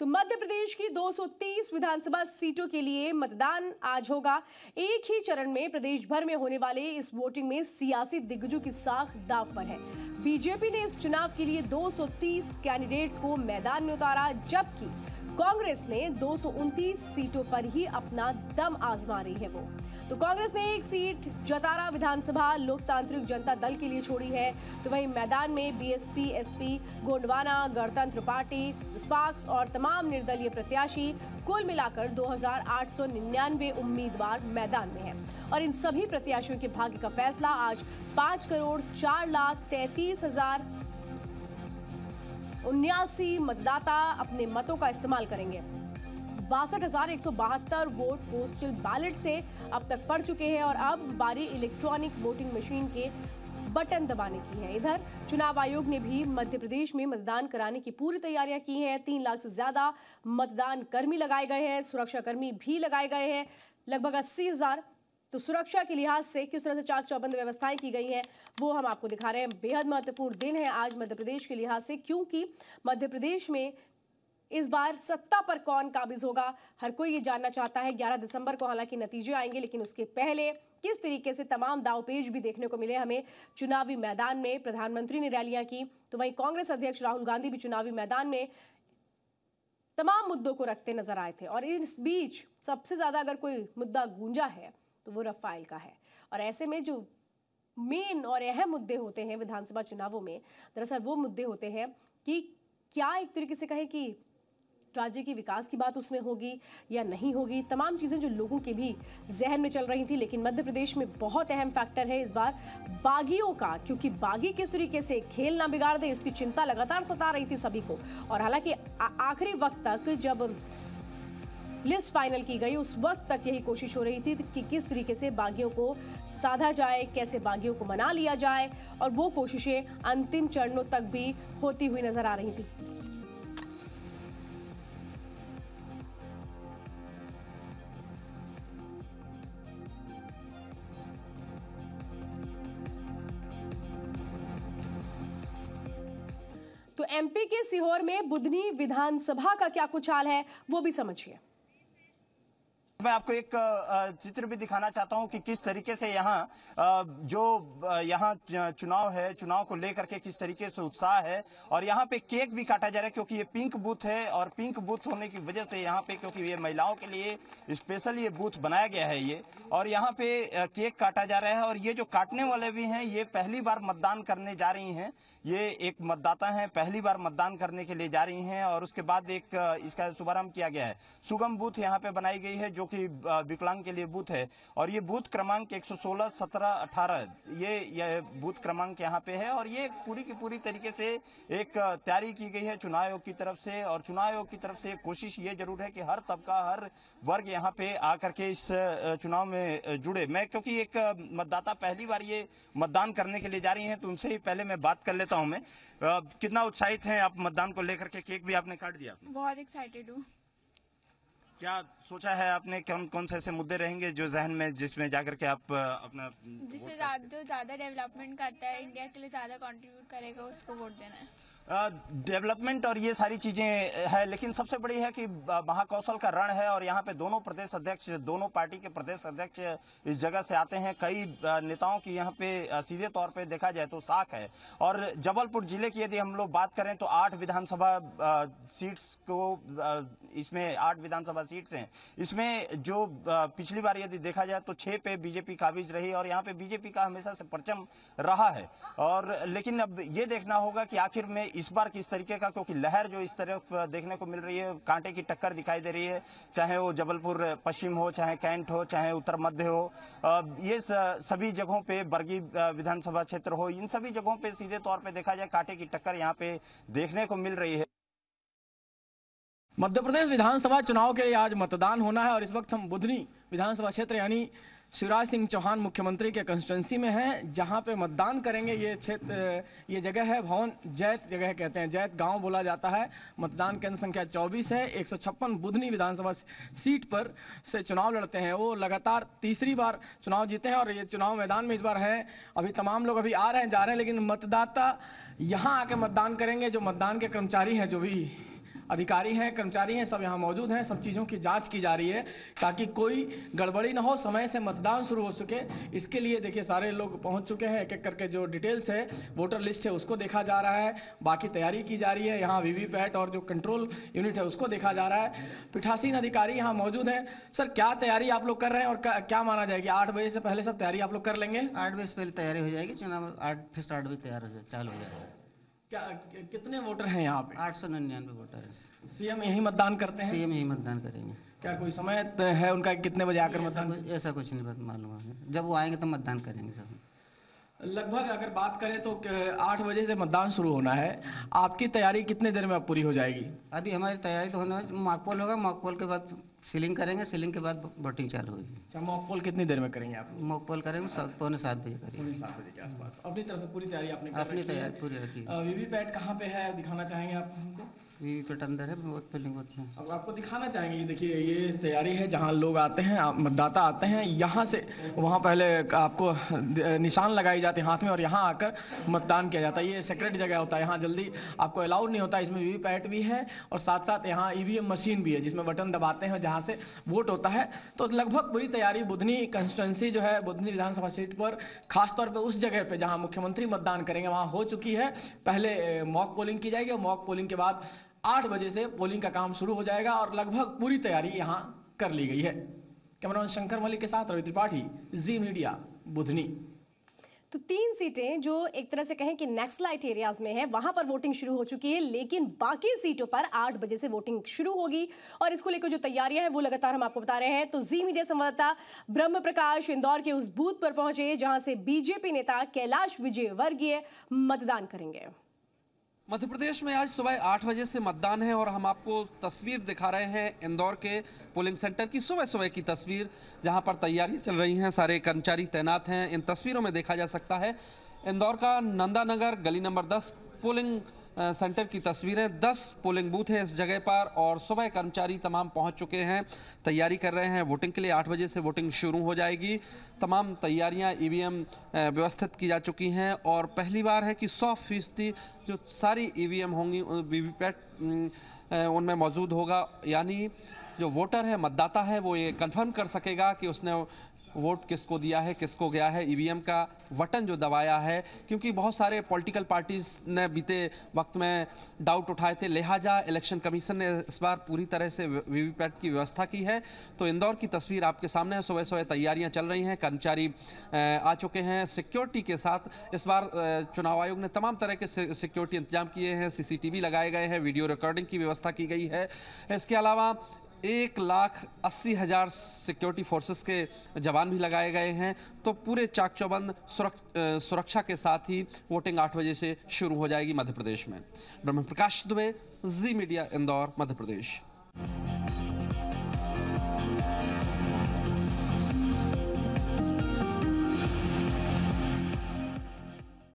तो मध्य प्रदेश की 230 विधानसभा सीटों के लिए मतदान आज होगा एक ही चरण में प्रदेश भर में होने वाले इस वोटिंग में सियासी दिग्गजों की साख दाव पर है बीजेपी ने इस चुनाव के लिए 230 कैंडिडेट्स को मैदान में उतारा जबकि कांग्रेस ने दो सीटों पर ही अपना दम आजमा रही है वो तो कांग्रेस ने एक सीट जतारा विधानसभा लोकतांत्रिक जनता दल के लिए छोड़ी है तो वहीं मैदान में बीएसपी एसपी गोंडवाना गणतंत्र पार्टी स्पार्क्स और तमाम निर्दलीय प्रत्याशी कुल मिलाकर 2,899 उम्मीदवार मैदान में हैं और इन सभी प्रत्याशियों के भाग्य का फैसला आज 5 करोड़ 4 लाख तैंतीस हजार उन्यासी मतदाता अपने मतों का इस्तेमाल करेंगे बासठ वोट पोस्टल बैलेट से अब तक पड़ चुके हैं और अब बारी इलेक्ट्रॉनिक वोटिंग मशीन के बटन दबाने की है इधर चुनाव आयोग ने भी मध्य प्रदेश में मतदान कराने की पूरी तैयारियां की हैं तीन लाख से ज्यादा मतदान कर्मी लगाए गए हैं सुरक्षा कर्मी भी लगाए गए हैं लगभग अस्सी हजार तो सुरक्षा के लिहाज से किस तरह से चाक चौबंद व्यवस्थाएं की गई हैं वो हम आपको दिखा रहे हैं बेहद महत्वपूर्ण दिन है आज मध्य प्रदेश के लिहाज से क्योंकि मध्य प्रदेश में इस बार सत्ता पर कौन काबिज होगा हर कोई ये जानना चाहता है 11 दिसंबर को हालांकि नतीजे आएंगे लेकिन उसके पहले किस तरीके से तमाम दावपेज भी देखने को मिले हमें चुनावी मैदान में प्रधानमंत्री ने रैलियां की तो वहीं कांग्रेस अध्यक्ष राहुल गांधी भी चुनावी मैदान में तमाम मुद्दों को रखते नजर आए थे और इस बीच सबसे ज्यादा अगर कोई मुद्दा गूंजा है तो वो रफाइल का है और ऐसे में जो मेन और अहम मुद्दे होते हैं विधानसभा चुनावों में दरअसल वो मुद्दे होते हैं कि क्या एक तरीके से कहें कि राज्य की विकास की बात उसमें होगी या नहीं होगी तमाम चीज़ें जो लोगों के भी जहन में चल रही थी लेकिन मध्य प्रदेश में बहुत अहम फैक्टर है इस बार बागियों का क्योंकि बागी किस तरीके से खेल ना बिगाड़ दे इसकी चिंता लगातार सता रही थी सभी को और हालांकि आखिरी वक्त तक जब लिस्ट फाइनल की गई उस वक्त तक यही कोशिश हो रही थी कि किस तरीके से बागियों को साधा जाए कैसे बागियों को मना लिया जाए और वो कोशिशें अंतिम चरणों तक भी होती हुई नजर आ रही थी तो एमपी के सीहोर में बुधनी विधानसभा का क्या कुछ हाल है वो भी समझिए मैं आपको एक चित्र भी दिखाना चाहता हूं कि किस तरीके से यहाँ जो यहाँ चुनाव है चुनाव को लेकर के किस तरीके से उत्साह है और यहाँ पे केक भी काटा जा रहा है क्योंकि ये पिंक बूथ है और पिंक बूथ होने की वजह से यहाँ पे क्योंकि ये महिलाओं के लिए स्पेशल ये बूथ बनाया गया है ये और यहाँ पे केक काटा जा रहा है और ये जो काटने वाले भी हैं ये पहली बार मतदान करने जा रही हैं ये एक मतदाता हैं पहली बार मतदान करने के लिए जा रही हैं और उसके बाद एक इसका शुभारंभ किया गया है सुगम बूथ यहाँ पे बनाई गई है जो कि विकलांग के लिए बूथ है और ये बूथ क्रमांक 116, 17, 18 ये, ये बूथ क्रमांक यहाँ पे है और ये पूरी की पूरी तरीके से एक तैयारी की गई है चुनाव आयोग की तरफ से और चुनाव आयोग की तरफ से कोशिश ये जरूर है कि हर तबका हर वर्ग यहाँ पे आकर के इस चुनाव में जुड़े मैं क्योंकि एक मतदाता पहली बार ये मतदान करने के लिए जा रही है तो उनसे ही पहले मैं बात कर लेता हूँ मैं कितना उत्साहित है आप मतदान को लेकर के केक भी आपने काट दिया बहुत एक्साइटेड हूँ क्या सोचा है आपने कौन कौन से ऐसे मुद्दे रहेंगे जो जहन में जिसमें जाकर के आप अपना जिससे जो ज़्यादा डेवलपमेंट करता है इंडिया के लिए ज़्यादा कंट्रीब्यूट करेगा उसको वोट देना है डेवलपमेंट और ये सारी चीजें है लेकिन सबसे बड़ी है कि महाकौशल का रण है और यहाँ पे दोनों प्रदेश अध्यक्ष दोनों पार्टी के प्रदेश अध्यक्ष इस जगह से आते हैं कई नेताओं की यहाँ पे सीधे तौर पे देखा जाए तो साख है और जबलपुर जिले की यदि हम लोग बात करें तो आठ विधानसभा सीट्स को इसमें आठ विधानसभा सीट्स हैं इसमें जो पिछली बार यदि देखा जाए तो छः पे बीजेपी काबिज रही और यहाँ पे बीजेपी का हमेशा से परचम रहा है और लेकिन अब ये देखना होगा कि आखिर में इस बार किस तरीके का क्योंकि लहर जो इस तरफ देखने को मिल रही है कांटे की टक्कर दिखाई दे रही है चाहे वो जबलपुर पश्चिम हो चाहे कैंट हो चाहे उत्तर मध्य हो ये सभी जगहों पे बरगी विधानसभा क्षेत्र हो इन सभी जगहों पे सीधे तौर पे देखा जाए कांटे की टक्कर यहाँ पे देखने को मिल रही है मध्य प्रदेश विधानसभा चुनाव के लिए आज मतदान होना है और इस वक्त हम बुधनी विधानसभा क्षेत्र यानी शिवराज सिंह चौहान मुख्यमंत्री के कंस्टिटेंसी में हैं जहां पे मतदान करेंगे ये क्षेत्र ये जगह है भवन जैत जगह कहते हैं जैत गांव बोला जाता है मतदान केंद्र संख्या 24 है एक बुधनी विधानसभा सीट पर से चुनाव लड़ते हैं वो लगातार तीसरी बार चुनाव जीते हैं और ये चुनाव मैदान में इस बार हैं अभी तमाम लोग अभी आ रहे हैं जा रहे हैं लेकिन मतदाता यहाँ आके मतदान करेंगे जो मतदान के कर्मचारी हैं जो भी अधिकारी हैं कर्मचारी हैं सब यहाँ मौजूद हैं सब चीज़ों की जांच की जा रही है ताकि कोई गड़बड़ी ना हो समय से मतदान शुरू हो सके इसके लिए देखिए सारे लोग पहुँच चुके हैं एक एक करके जो डिटेल्स है वोटर लिस्ट है उसको देखा जा रहा है बाकी तैयारी की जा रही है यहाँ वीवीपैट और जो कंट्रोल यूनिट है उसको देखा जा रहा है पीठासीन अधिकारी यहाँ मौजूद हैं सर क्या तैयारी आप लोग कर रहे हैं और क्या माना जाएगी आठ बजे से पहले सब तैयारी आप लोग कर लेंगे आठ बजे से पहले तैयारी हो जाएगी चुनाव आठ फिर आठ बजे तैयार हो जाए चालू हो जाएगा क्या कितने वोटर हैं यहाँ पे आठ सौ निन्यानवे वोटर हैं सीएम यही मतदान करते हैं सीएम यही मतदान करेंगे क्या कोई समय है उनका कितने बजे आकर मतदान ऐसा कुछ नहीं मालूम है जब वो आएंगे तो मतदान करेंगे सब लगभग अगर बात करें तो आठ बजे से मतदान शुरू होना है आपकी तैयारी कितने देर में पूरी हो जाएगी अभी हमारी तैयारी तो होना मॉकपोल होगा मॉकपोल के बाद सीलिंग करेंगे सीलिंग के बाद वोटिंग चालू होगी अच्छा मॉकपोल कितनी देर में करेंगे आप मॉकपोल करेंगे सात पौने सात बजे करेंगे सात बजे के अपनी तरफ से पूरी तैयारी आपने अपनी तैयारी पूरी रखी वीवीपैट कहाँ पे है दिखाना चाहेंगे आप हमको वी अंदर है बहुत बिल्डिंग होती है अब आपको दिखाना चाहेंगे ये देखिए ये तैयारी है जहाँ लोग आते हैं मतदाता आते हैं यहाँ से वहाँ पहले आपको निशान लगाई जाती है हाथ में और यहाँ आकर मतदान किया जाता है ये सेक्रेट जगह होता है यहाँ जल्दी आपको अलाउड नहीं होता इसमें वी पैट भी है और साथ साथ यहाँ ई e मशीन भी है जिसमें बटन दबाते हैं जहाँ से वोट होता है तो लगभग पूरी तैयारी बुधनी कंस्टिटेंसी जो है बुधनी विधानसभा सीट पर खासतौर पर उस जगह पर जहाँ मुख्यमंत्री मतदान करेंगे वहाँ हो चुकी है पहले मॉक पोलिंग की जाएगी और मॉक पोलिंग के बाद आठ बजे से पोलिंग का काम शुरू हो जाएगा और लगभग पूरी तैयारी यहाँ कर ली गई है कैमरामैन शंकर मलिक के साथ रवि त्रिपाठी जी मीडिया बुधनी तो तीन सीटें जो एक तरह से कहें कि नक्सलाइट एरियाज में है वहां पर वोटिंग शुरू हो चुकी है लेकिन बाकी सीटों पर आठ बजे से वोटिंग शुरू होगी और इसको लेकर जो तैयारियां हैं वो लगातार हम आपको बता रहे हैं तो जी मीडिया संवाददाता ब्रह्म प्रकाश इंदौर के उस बूथ पर पहुंचे जहां से बीजेपी नेता कैलाश विजयवर्गीय मतदान करेंगे मध्य प्रदेश में आज सुबह आठ बजे से मतदान है और हम आपको तस्वीर दिखा रहे हैं इंदौर के पोलिंग सेंटर की सुबह सुबह की तस्वीर जहां पर तैयारियां चल रही हैं सारे कर्मचारी तैनात हैं इन तस्वीरों में देखा जा सकता है इंदौर का नंदा नगर गली नंबर दस पोलिंग सेंटर की तस्वीरें दस पोलिंग बूथ हैं इस जगह पर और सुबह कर्मचारी तमाम पहुंच चुके हैं तैयारी कर रहे हैं वोटिंग के लिए आठ बजे से वोटिंग शुरू हो जाएगी तमाम तैयारियां ईवीएम व्यवस्थित की जा चुकी हैं और पहली बार है कि सौ फीसदी जो सारी ईवीएम होंगी वीवीपैट उनमें मौजूद होगा यानी जो वोटर है मतदाता है वो ये कंफर्म कर सकेगा कि उसने वोट किसको दिया है किसको गया है ईवीएम e का बटन जो दबाया है क्योंकि बहुत सारे पॉलिटिकल पार्टीज ने बीते वक्त में डाउट उठाए थे लिहाजा इलेक्शन कमीशन ने इस बार पूरी तरह से वीवीपैट की व्यवस्था की है तो इंदौर की तस्वीर आपके सामने है सुबह सुबह तैयारियां चल रही हैं कर्मचारी आ चुके हैं सिक्योरिटी के साथ इस बार चुनाव आयोग ने तमाम तरह के सिक्योरिटी इंतजाम किए हैं सी लगाए गए हैं वीडियो रिकॉर्डिंग की व्यवस्था की गई है इसके अलावा एक लाख अस्सी हज़ार सिक्योरिटी फोर्सेस के जवान भी लगाए गए हैं तो पूरे चाक चौबंद सुरक्षा के साथ ही वोटिंग आठ बजे से शुरू हो जाएगी मध्य प्रदेश में ब्रह्म प्रकाश दुबे जी मीडिया इंदौर मध्य प्रदेश